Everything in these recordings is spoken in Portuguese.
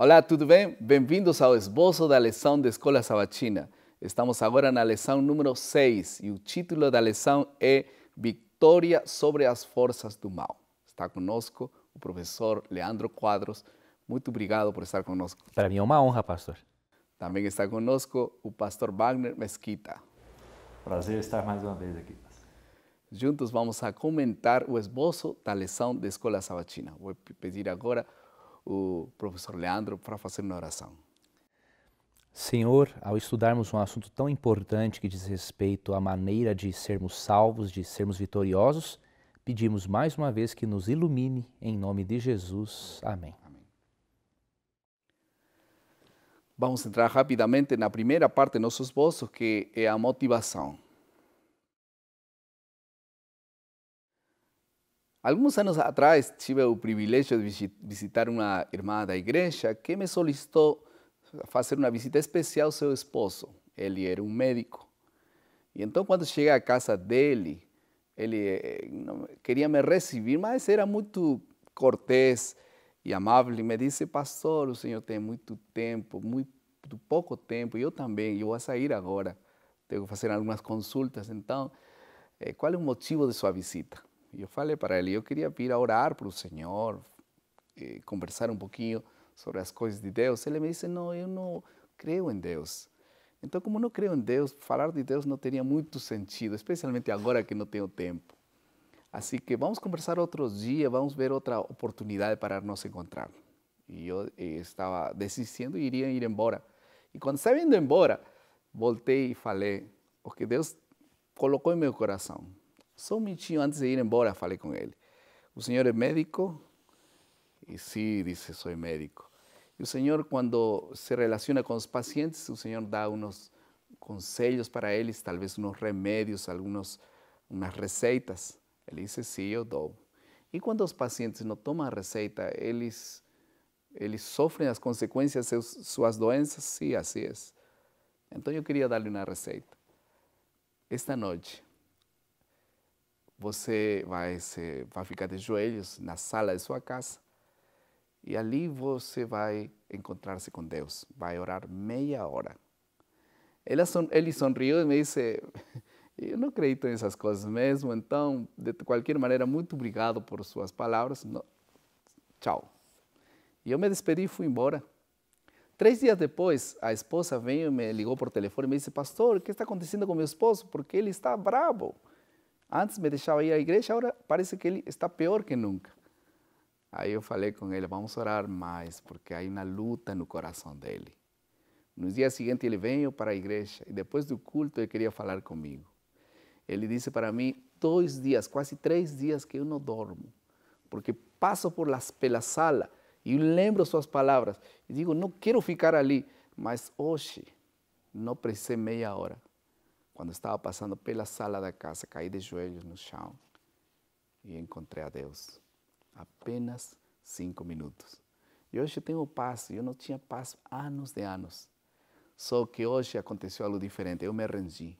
Olá, tudo bem? Bem-vindos ao esboço da lição da Escola Sabatina. Estamos agora na lição número 6 e o título da lição é Vitória sobre as Forças do Mal. Está conosco o professor Leandro Quadros. Muito obrigado por estar conosco. Para mim é uma honra, pastor. Também está conosco o pastor Wagner Mesquita. Prazer estar mais uma vez aqui. Juntos vamos a comentar o esboço da lição da Escola Sabatina. Vou pedir agora o professor Leandro para fazer uma oração. Senhor, ao estudarmos um assunto tão importante que diz respeito à maneira de sermos salvos, de sermos vitoriosos, pedimos mais uma vez que nos ilumine em nome de Jesus. Amém. Amém. Vamos entrar rapidamente na primeira parte do nosso esboço, que é a motivação. Alguns anos atrás tive o privilégio de visitar uma irmã da igreja que me solicitou fazer uma visita especial ao seu esposo. Ele era um médico. E então, quando cheguei à casa dele, ele eh, queria me receber, mas era muito cortês e amável. Ele me disse: Pastor, o senhor tem muito tempo, muito pouco tempo, e eu também, eu vou sair agora. Tenho que fazer algumas consultas. Então, qual é o motivo de sua visita? E eu falei para ele, eu queria vir a orar para o Senhor, conversar um pouquinho sobre as coisas de Deus. Ele me disse, não, eu não creio em Deus. Então, como não creio em Deus, falar de Deus não teria muito sentido, especialmente agora que não tenho tempo. Assim que vamos conversar outros dias, vamos ver outra oportunidade para nos encontrar. E eu estava desistindo e iria ir embora. E quando estava indo embora, voltei e falei o que Deus colocou em meu coração. Só mi minutinho antes de ir embora, falei con él un pues, señor es médico? y sí, dice, soy médico. y el pues, señor cuando se relaciona con los pacientes, el señor da unos consejos para ellos, tal vez unos remedios, algunos unas recetas él dice sí, yo doy. Y cuando los pacientes no toman receta receita, ellos sufren las consecuencias de sus doenças? sí, así es. Entonces yo quería darle una receta Esta noche, Você vai, se, vai ficar de joelhos na sala de sua casa e ali você vai encontrar-se com Deus. Vai orar meia hora. ele son, ele sorriu e me disse: Eu não acredito nessas coisas mesmo, então, de qualquer maneira, muito obrigado por suas palavras. Não, tchau. E eu me despedi e fui embora. Três dias depois, a esposa veio e me ligou por telefone e me disse: Pastor, o que está acontecendo com meu esposo? Porque ele está bravo. Antes me deixava ir à igreja, agora parece que ele está pior que nunca. Aí eu falei com ele, vamos orar mais, porque há uma luta no coração dele. No dia seguinte ele veio para a igreja e depois do culto ele queria falar comigo. Ele disse para mim, dois dias, quase três dias que eu não dormo, porque passo por las, pela sala e lembro suas palavras e digo, não quero ficar ali, mas hoje não precisei meia hora, quando estava passando pela sala da casa, caí de joelhos no chão e encontrei a Deus. Apenas cinco minutos. E hoje tenho paz. Eu não tinha paz anos de anos. Só que hoje aconteceu algo diferente. Eu me rendi.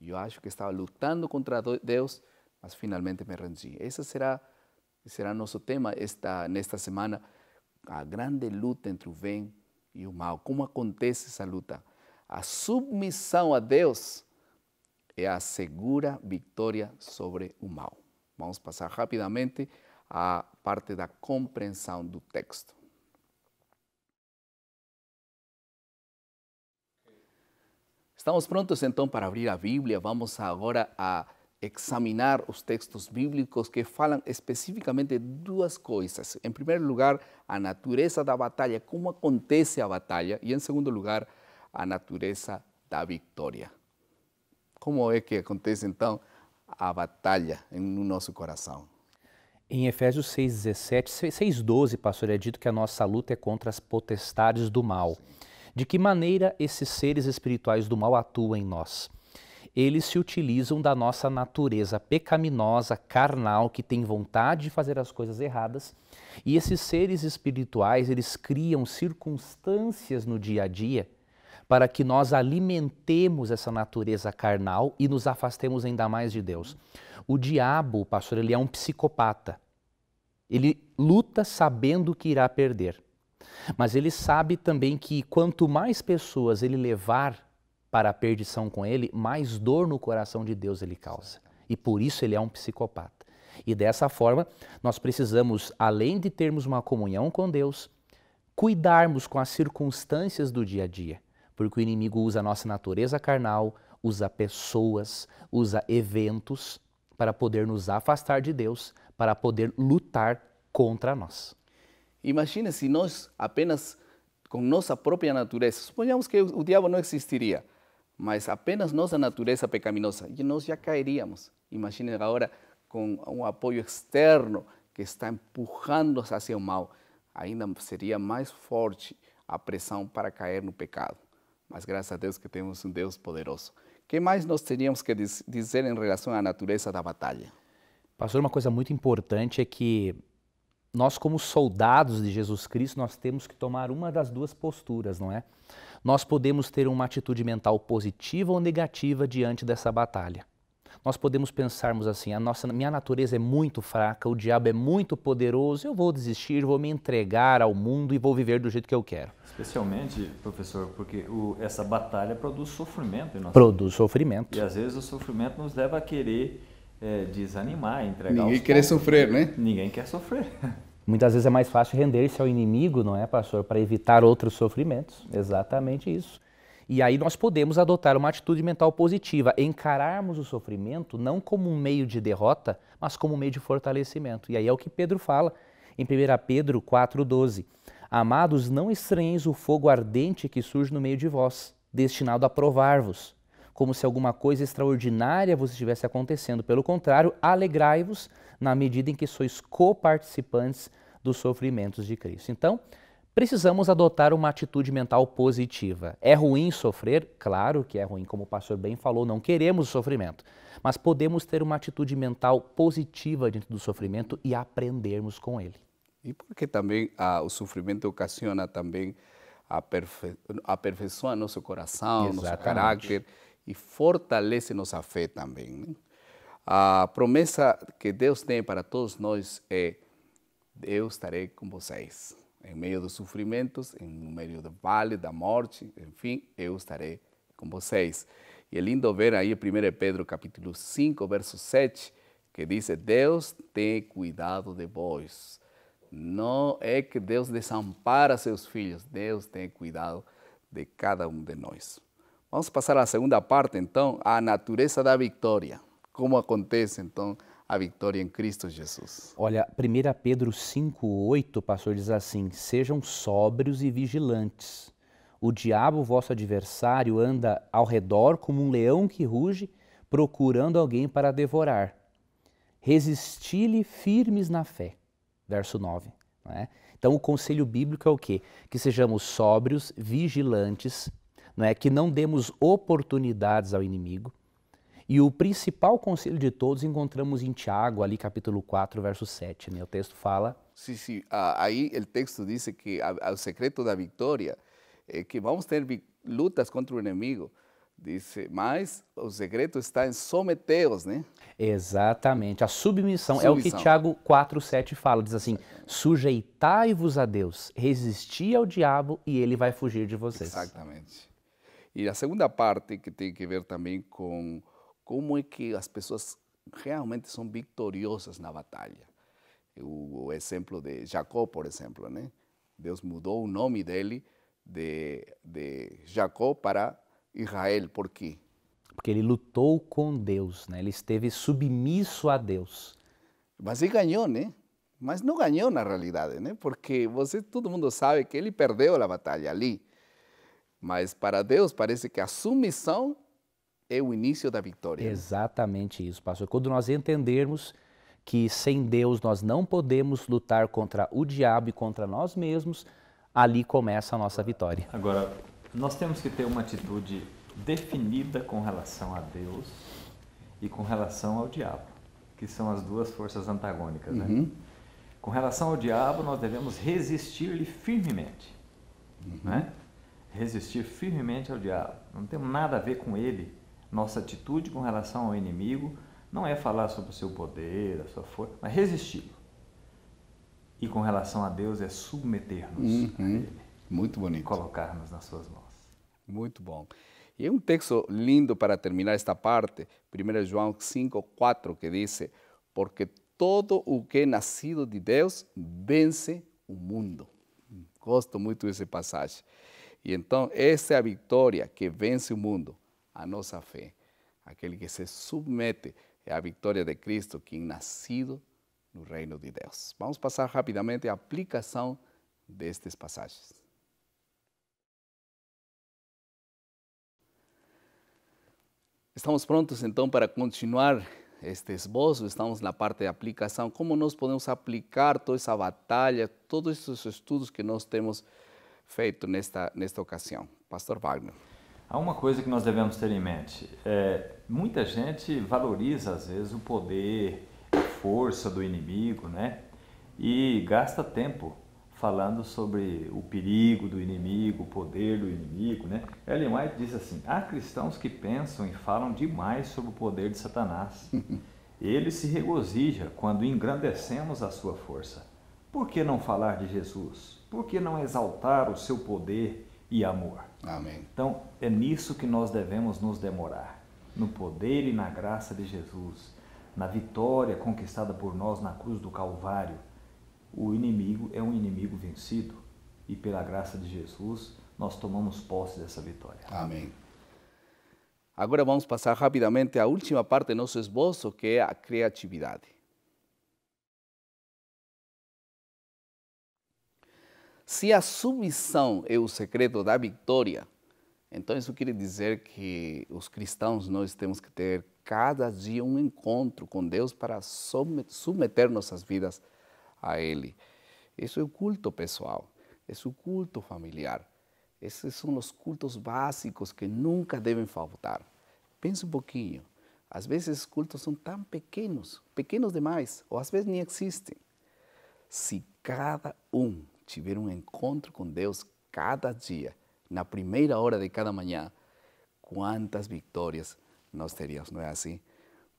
Eu acho que estava lutando contra Deus, mas finalmente me rendi. Esse será será nosso tema esta nesta semana. A grande luta entre o bem e o mal. Como acontece essa luta? A submissão a Deus é a segura vitória sobre o mal. Vamos passar rapidamente à parte da compreensão do texto. Estamos prontos então para abrir a Bíblia. Vamos agora a examinar os textos bíblicos que falam especificamente duas coisas. Em primeiro lugar, a natureza da batalha, como acontece a batalha, e em segundo lugar, a natureza da vitória. Como é que acontece então a batalha no nosso coração? Em Efésios 6,17, 6,12, pastor, é dito que a nossa luta é contra as potestades do mal. De que maneira esses seres espirituais do mal atuam em nós? Eles se utilizam da nossa natureza pecaminosa, carnal, que tem vontade de fazer as coisas erradas. E esses seres espirituais, eles criam circunstâncias no dia a dia para que nós alimentemos essa natureza carnal e nos afastemos ainda mais de Deus. O diabo, pastor, ele é um psicopata. Ele luta sabendo que irá perder. Mas ele sabe também que quanto mais pessoas ele levar para a perdição com ele, mais dor no coração de Deus ele causa. E por isso ele é um psicopata. E dessa forma, nós precisamos, além de termos uma comunhão com Deus, cuidarmos com as circunstâncias do dia a dia porque o inimigo usa a nossa natureza carnal, usa pessoas, usa eventos para poder nos afastar de Deus, para poder lutar contra nós. Imagina se nós apenas com nossa própria natureza, suponhamos que o diabo não existiria, mas apenas nossa natureza pecaminosa, e nós já cairíamos. Imagine agora com um apoio externo que está empurrando-nos hacia o mal, ainda seria mais forte a pressão para cair no pecado. Mas graças a Deus que temos um Deus poderoso. O que mais nós teríamos que dizer em relação à natureza da batalha? Pastor, uma coisa muito importante é que nós, como soldados de Jesus Cristo, nós temos que tomar uma das duas posturas, não é? Nós podemos ter uma atitude mental positiva ou negativa diante dessa batalha nós podemos pensarmos assim: a nossa, minha natureza é muito fraca, o diabo é muito poderoso, eu vou desistir, vou me entregar ao mundo e vou viver do jeito que eu quero. Especialmente, professor, porque o, essa batalha produz sofrimento. Em nós. produz sofrimento. E às vezes o sofrimento nos leva a querer é, desanimar, entregar. Ninguém quer sofrer, né? Ninguém quer sofrer. Muitas vezes é mais fácil render-se ao inimigo, não é, pastor? Para evitar outros sofrimentos. Exatamente isso. E aí nós podemos adotar uma atitude mental positiva, encararmos o sofrimento não como um meio de derrota, mas como um meio de fortalecimento. E aí é o que Pedro fala em 1 Pedro 4,12. Amados, não estranheis o fogo ardente que surge no meio de vós, destinado a provar-vos, como se alguma coisa extraordinária vos estivesse acontecendo. Pelo contrário, alegrai-vos na medida em que sois coparticipantes dos sofrimentos de Cristo. Então, Precisamos adotar uma atitude mental positiva. É ruim sofrer? Claro que é ruim, como o pastor bem falou, não queremos sofrimento. Mas podemos ter uma atitude mental positiva diante do sofrimento e aprendermos com ele. E porque também ah, o sofrimento ocasiona também aperfei aperfeiçoa nosso coração, Exatamente. nosso caráter e fortalece nossa fé também. Né? A promessa que Deus tem para todos nós é: eu estarei com vocês. Em meio dos sofrimentos, em meio do vale da morte, enfim, eu estarei com vocês. E é lindo ver aí 1 Pedro capítulo 5, verso 7, que diz, Deus tem cuidado de vós. Não é que Deus desampara seus filhos, Deus tem cuidado de cada um de nós. Vamos passar à segunda parte, então, a natureza da vitória. Como acontece, então, a vitória em Cristo Jesus. Olha, 1 Pedro 5,8, pastor, diz assim: Sejam sóbrios e vigilantes. O diabo, vosso adversário, anda ao redor como um leão que ruge, procurando alguém para devorar. Resisti-lhe firmes na fé. Verso 9. É? Então, o conselho bíblico é o quê? Que sejamos sóbrios, vigilantes, não é? que não demos oportunidades ao inimigo, e o principal conselho de todos encontramos em Tiago, ali capítulo 4, verso 7. Né? O texto fala... Sim, sim. Ah, aí o texto diz que o secreto da vitória é que vamos ter lutas contra o inimigo. Disse, mas o segredo está em someteos, né? Exatamente. A submissão, submissão. é o que Tiago 4,7 fala. Diz assim: sujeitai-vos a Deus, resisti ao diabo e ele vai fugir de vocês. Exatamente. E a segunda parte que tem que ver também com como é que as pessoas realmente são vitoriosas na batalha. O, o exemplo de Jacó, por exemplo, né? Deus mudou o nome dele de, de Jacó para Israel, por quê? Porque ele lutou com Deus, né? Ele esteve submisso a Deus. Mas ele ganhou, né? Mas não ganhou na realidade, né? Porque você, todo mundo sabe que ele perdeu a batalha ali. Mas para Deus parece que a submissão é o início da vitória. Né? Exatamente isso, pastor. Quando nós entendermos que sem Deus nós não podemos lutar contra o diabo e contra nós mesmos, ali começa a nossa vitória. Agora, nós temos que ter uma atitude definida com relação a Deus e com relação ao diabo, que são as duas forças antagônicas. Né? Uhum. Né? Com relação ao diabo, nós devemos resistir-lhe firmemente. Uhum. Né? Resistir firmemente ao diabo. Não temos nada a ver com ele nossa atitude com relação ao inimigo não é falar sobre o seu poder, a sua força, mas resistir. E com relação a Deus é submeter-nos uhum. a Ele. Muito bonito. Colocar-nos nas suas mãos. Muito bom. E um texto lindo para terminar esta parte, 1 João 5, 4, que diz: Porque todo o que é nascido de Deus vence o mundo. Gosto muito dessa passagem. E então, essa é a vitória que vence o mundo a nuestra fe, aquel que se submete la victoria de Cristo, quien nacido en el reino de Dios, Vamos a pasar rápidamente a aplicación de estos pasajes Estamos prontos entonces para continuar este esbozo, estamos en la parte de aplicación, cómo nos podemos aplicar toda esa batalla, todos estos estudios que nos temos feito en esta ocasión, Pastor Wagner. Há uma coisa que nós devemos ter em mente. É, muita gente valoriza, às vezes, o poder, a força do inimigo, né? E gasta tempo falando sobre o perigo do inimigo, o poder do inimigo, né? Ellen White diz assim, há cristãos que pensam e falam demais sobre o poder de Satanás. Ele se regozija quando engrandecemos a sua força. Por que não falar de Jesus? Por que não exaltar o seu poder e amor? Amém. Então, é nisso que nós devemos nos demorar, no poder e na graça de Jesus, na vitória conquistada por nós na cruz do Calvário. O inimigo é um inimigo vencido e pela graça de Jesus nós tomamos posse dessa vitória. Amém. Agora vamos passar rapidamente à última parte do nosso esboço, que é a criatividade. Se a submissão é o segredo da vitória, então isso quer dizer que os cristãos nós temos que ter cada dia um encontro com Deus para submeter nossas vidas a Ele. Isso é o culto pessoal, isso é o culto familiar. Esses são os cultos básicos que nunca devem faltar. Pense um pouquinho. Às vezes esses cultos são tão pequenos, pequenos demais, ou às vezes nem existem. Se cada um tiver um encontro com Deus cada dia, na primeira hora de cada manhã, quantas vitórias nós teríamos, não é assim?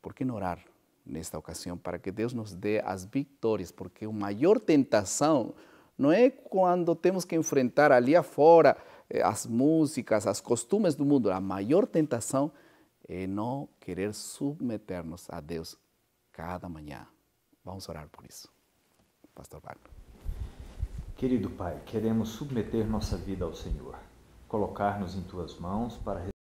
Por que não orar nesta ocasião para que Deus nos dê as vitórias? Porque a maior tentação não é quando temos que enfrentar ali afora eh, as músicas, as costumes do mundo. A maior tentação é não querer submetermos a Deus cada manhã. Vamos orar por isso. Pastor Wagner. Querido Pai, queremos submeter nossa vida ao Senhor, colocar-nos em tuas mãos para